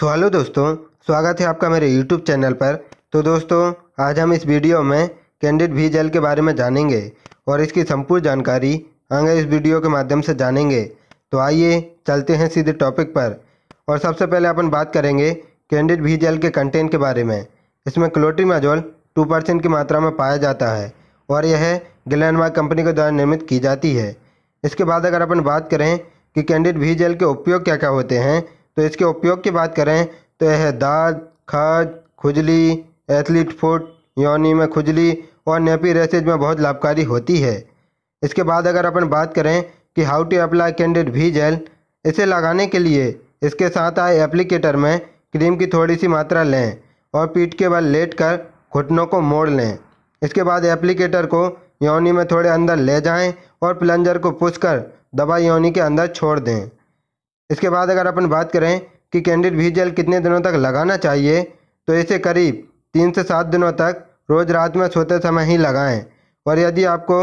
so hello दोस्तों स्वागत है आपका मेरे यूट्यूब चैनल पर तो दोस्तों आज हम इस वीडियो में कैंडिड भी जेल के बारे में जानेंगे और इसकी संपूर्ण जानकारी हम इस वीडियो के माध्यम से जानेंगे तो आइए चलते हैं सीधे टॉपिक पर और सबसे पहले अपन बात करेंगे कैंडिड भी जेल के कंटेंट के बारे में इसमें क्लोट्रीमाजोल टू परसेंट की मात्रा में पाया जाता है और यह ग्लैंडमार्क कंपनी के द्वारा निर्मित की जाती है इसके बाद अगर अपन बात करें कि कैंडिड भी जेल के उपयोग क्या क्या होते हैं तो इसके उपयोग की बात करें तो यह दाद खाद खुजली एथलीट फुट योनी में खुजली और नेपी रेसेज में बहुत लाभकारी होती है इसके बाद अगर अपन बात करें कि हाउ टू अप्लाई कैंडेड भी जेल इसे लगाने के लिए इसके साथ आए एप्लीकेटर में क्रीम की थोड़ी सी मात्रा लें और पीठ के बल लेट कर घुटनों को मोड़ लें इसके बाद एप्लीकेटर को योनी में थोड़े अंदर ले जाएं और प्लंजर को पुश कर दवा योनी के अंदर छोड़ दें इसके बाद अगर अपन बात करें कि कैंडिड भी जल कितने दिनों तक लगाना चाहिए तो इसे करीब तीन से सात दिनों तक रोज़ रात में सोते समय ही लगाएं और यदि आपको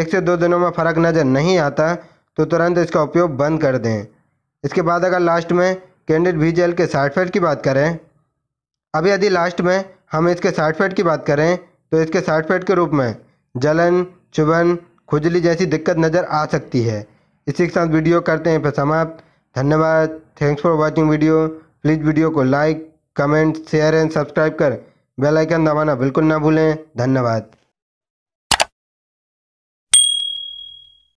एक से दो दिनों में फ़र्क नज़र नहीं आता तो तुरंत इसका उपयोग बंद कर दें इसके बाद अगर लास्ट में कैंडिड भी जल के साइड इफेक्ट की बात करें अब यदि लास्ट में हम इसके साइड इफेक्ट की बात करें तो इसके साइड इफेक्ट के रूप में जलन चुभन खुजली जैसी दिक्कत नज़र आ सकती है इसी के साथ वीडियो करते हैं फिर समाप्त धन्यवाद thanks for watching video please video को like comment share and subscribe कर बेल आइकन दबाना बिल्कुल ना भूलें धन्यवाद